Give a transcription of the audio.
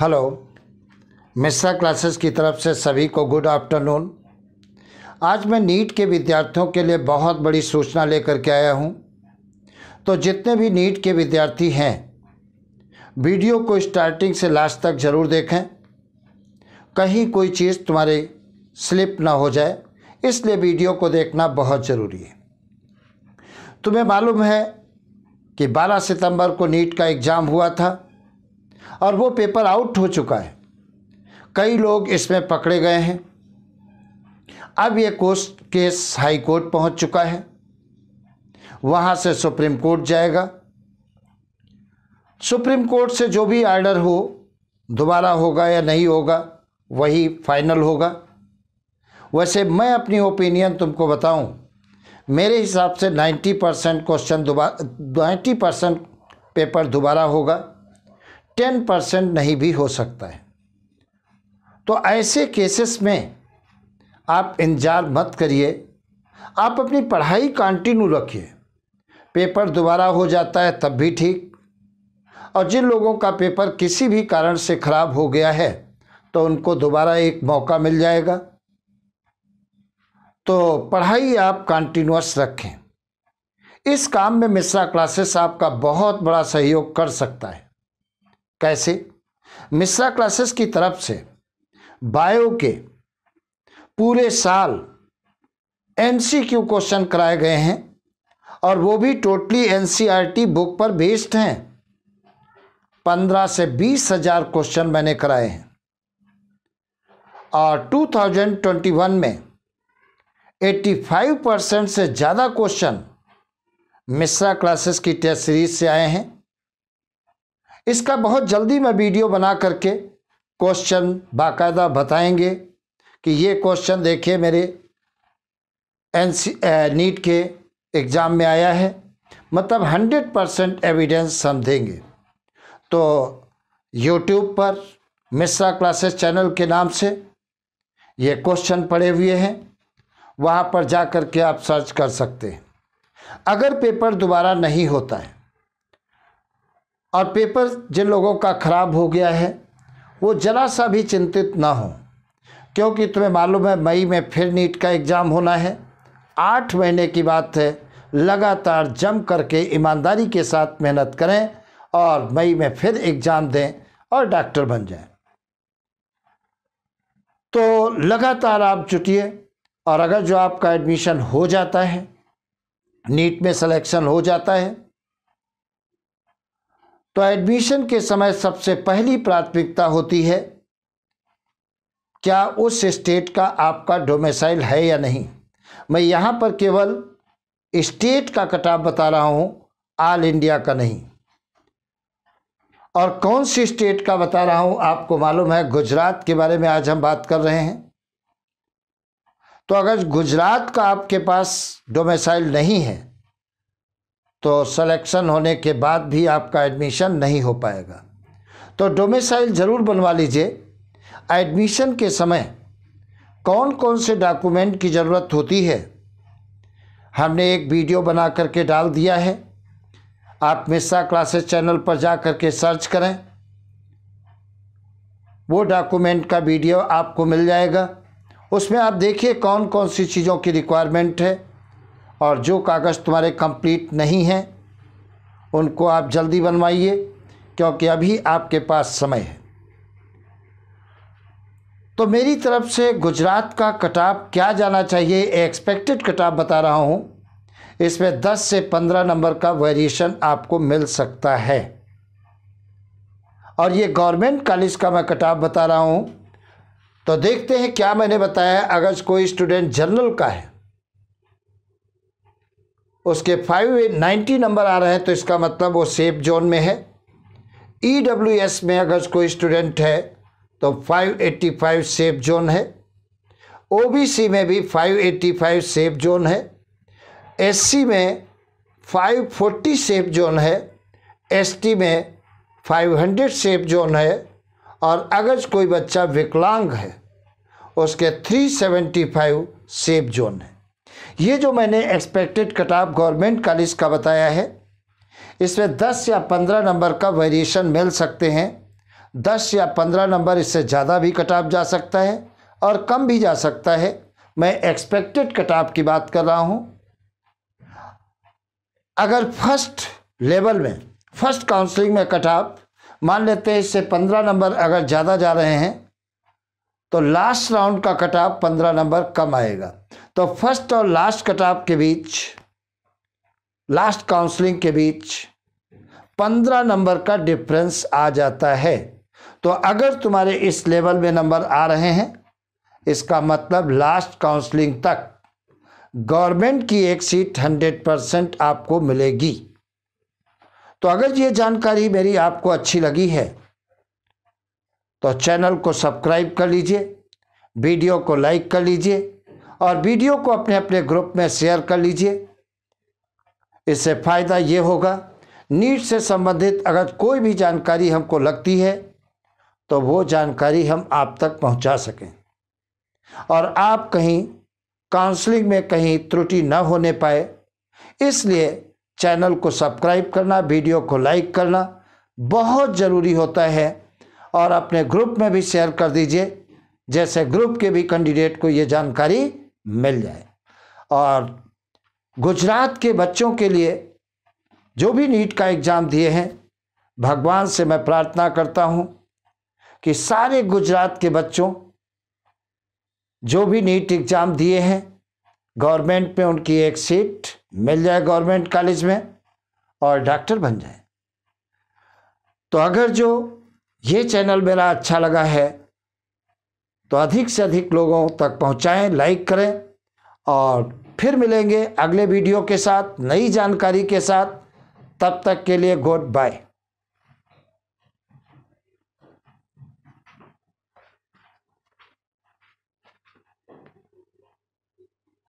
hello Mishra classes की तरफ से सभी को गुड आफ्टरनून आज मैं नीट के विद्यार्थियों के लिए बहुत बड़ी सूचना लेकर के आया हूँ तो जितने भी नीट के विद्यार्थी हैं वीडियो को स्टार्टिंग से लास्ट तक ज़रूर देखें कहीं कोई चीज़ तुम्हारे स्लिप ना हो जाए इसलिए वीडियो को देखना बहुत ज़रूरी है तुम्हें मालूम है कि 12 सितंबर को नीट का एग्ज़ाम हुआ था और वो पेपर आउट हो चुका है कई लोग इसमें पकड़े गए हैं अब ये कोस केस हाई कोर्ट पहुंच चुका है वहाँ से सुप्रीम कोर्ट जाएगा सुप्रीम कोर्ट से जो भी आर्डर हो दोबारा होगा या नहीं होगा वही फाइनल होगा वैसे मैं अपनी ओपिनियन तुमको बताऊं मेरे हिसाब से 90 परसेंट क्वेश्चन दोबारा नाइन्टी परसेंट पेपर दोबारा होगा टेन परसेंट नहीं भी हो सकता है तो ऐसे केसेस में आप इंतज़ार मत करिए आप अपनी पढ़ाई कंटिन्यू रखिए पेपर दोबारा हो जाता है तब भी ठीक और जिन लोगों का पेपर किसी भी कारण से ख़राब हो गया है तो उनको दोबारा एक मौका मिल जाएगा तो पढ़ाई आप कंटिन्यूस रखें इस काम में मिश्रा क्लासेस आपका बहुत बड़ा सहयोग कर सकता है कैसे मिश्रा क्लासेस की तरफ से बायो के पूरे साल एमसीक्यू क्वेश्चन कराए गए हैं और वो भी टोटली एनसीईआरटी बुक पर बेस्ड हैं पंद्रह से बीस हजार क्वेश्चन मैंने कराए हैं और 2021 में 85 परसेंट से ज़्यादा क्वेश्चन मिश्रा क्लासेस की टेस्ट सीरीज से आए हैं इसका बहुत जल्दी मैं वीडियो बना करके क्वेश्चन बाकायदा बताएंगे कि ये क्वेश्चन देखिए मेरे एन नीट के एग्ज़ाम में आया है मतलब हंड्रेड परसेंट एविडेंस हम देंगे तो यूट्यूब पर मिश्रा क्लासेस चैनल के नाम से ये क्वेश्चन पड़े हुए हैं वहाँ पर जा कर के आप सर्च कर सकते हैं अगर पेपर दोबारा नहीं होता है और पेपर जिन लोगों का खराब हो गया है वो जरा सा भी चिंतित ना हो क्योंकि तुम्हें मालूम है मई में फिर नीट का एग्ज़ाम होना है आठ महीने की बात है लगातार जम करके ईमानदारी के साथ मेहनत करें और मई में फिर एग्ज़ाम दें और डॉक्टर बन जाएं तो लगातार आप जुटिए और अगर जो आपका एडमिशन हो जाता है नीट में सिलेक्शन हो जाता है तो एडमिशन के समय सबसे पहली प्राथमिकता होती है क्या उस स्टेट का आपका डोमेसाइल है या नहीं मैं यहाँ पर केवल स्टेट का कटाव बता रहा हूँ ऑल इंडिया का नहीं और कौन सी स्टेट का बता रहा हूँ आपको मालूम है गुजरात के बारे में आज हम बात कर रहे हैं तो अगर गुजरात का आपके पास डोमेसाइल नहीं है तो सिलेक्शन होने के बाद भी आपका एडमिशन नहीं हो पाएगा तो डोमिसाइल ज़रूर बनवा लीजिए एडमिशन के समय कौन कौन से डॉक्यूमेंट की ज़रूरत होती है हमने एक वीडियो बना करके डाल दिया है आप मिश्रा क्लासेस चैनल पर जा करके सर्च करें वो डॉक्यूमेंट का वीडियो आपको मिल जाएगा उसमें आप देखिए कौन कौन सी चीज़ों की रिक्वायरमेंट है और जो कागज़ तुम्हारे कंप्लीट नहीं हैं उनको आप जल्दी बनवाइए क्योंकि अभी आपके पास समय है तो मेरी तरफ से गुजरात का कटाप क्या जाना चाहिए एक्सपेक्टेड कटाप बता रहा हूँ इसमें 10 से 15 नंबर का वेरिएशन आपको मिल सकता है और ये गवर्नमेंट कॉलेज का मैं कटाप बता रहा हूँ तो देखते हैं क्या मैंने बताया अगर कोई स्टूडेंट जनरल का है उसके फाइव नाइन्टी नंबर आ रहे हैं तो इसका मतलब वो सेफ जोन में है ई डब्ल्यू एस में अगर कोई स्टूडेंट है तो 585 सेफ जोन है ओबीसी में भी 585 सेफ जोन है एससी में 540 सेफ जोन है एसटी में 500 सेफ जोन है और अगर कोई बच्चा विकलांग है उसके 375 सेफ जोन है ये जो मैंने expected cut off government college का बताया है इसमें 10 या 15 नंबर का वेरिएशन मिल सकते हैं 10 या 15 नंबर इससे ज़्यादा भी कट ऑफ जा सकता है और कम भी जा सकता है मैं एक्सपेक्टेड कट ऑफ की बात कर रहा हूँ अगर फर्स्ट लेवल में फर्स्ट काउंसलिंग में कट ऑफ मान लेते हैं इससे पंद्रह नंबर अगर ज़्यादा जा रहे हैं तो लास्ट राउंड का कट ऑफ पंद्रह नंबर कम आएगा तो फर्स्ट और लास्ट कटाप के बीच लास्ट काउंसलिंग के बीच पंद्रह नंबर का डिफरेंस आ जाता है तो अगर तुम्हारे इस लेवल में नंबर आ रहे हैं इसका मतलब लास्ट काउंसलिंग तक गवर्नमेंट की एक सीट हंड्रेड परसेंट आपको मिलेगी तो अगर ये जानकारी मेरी आपको अच्छी लगी है तो चैनल को सब्सक्राइब कर लीजिए वीडियो को लाइक कर लीजिए और वीडियो को अपने अपने ग्रुप में शेयर कर लीजिए इससे फ़ायदा ये होगा नीट से संबंधित अगर कोई भी जानकारी हमको लगती है तो वो जानकारी हम आप तक पहुंचा सकें और आप कहीं काउंसलिंग में कहीं त्रुटि न होने पाए इसलिए चैनल को सब्सक्राइब करना वीडियो को लाइक करना बहुत ज़रूरी होता है और अपने ग्रुप में भी शेयर कर दीजिए जैसे ग्रुप के भी कैंडिडेट को ये जानकारी मिल जाए और गुजरात के बच्चों के लिए जो भी नीट का एग्ज़ाम दिए हैं भगवान से मैं प्रार्थना करता हूं कि सारे गुजरात के बच्चों जो भी नीट एग्ज़ाम दिए हैं गवर्नमेंट में उनकी एक सीट मिल जाए गवर्नमेंट कॉलेज में और डॉक्टर बन जाए तो अगर जो ये चैनल मेरा अच्छा लगा है तो अधिक से अधिक लोगों तक पहुंचाएं लाइक करें और फिर मिलेंगे अगले वीडियो के साथ नई जानकारी के साथ तब तक के लिए गुड बाय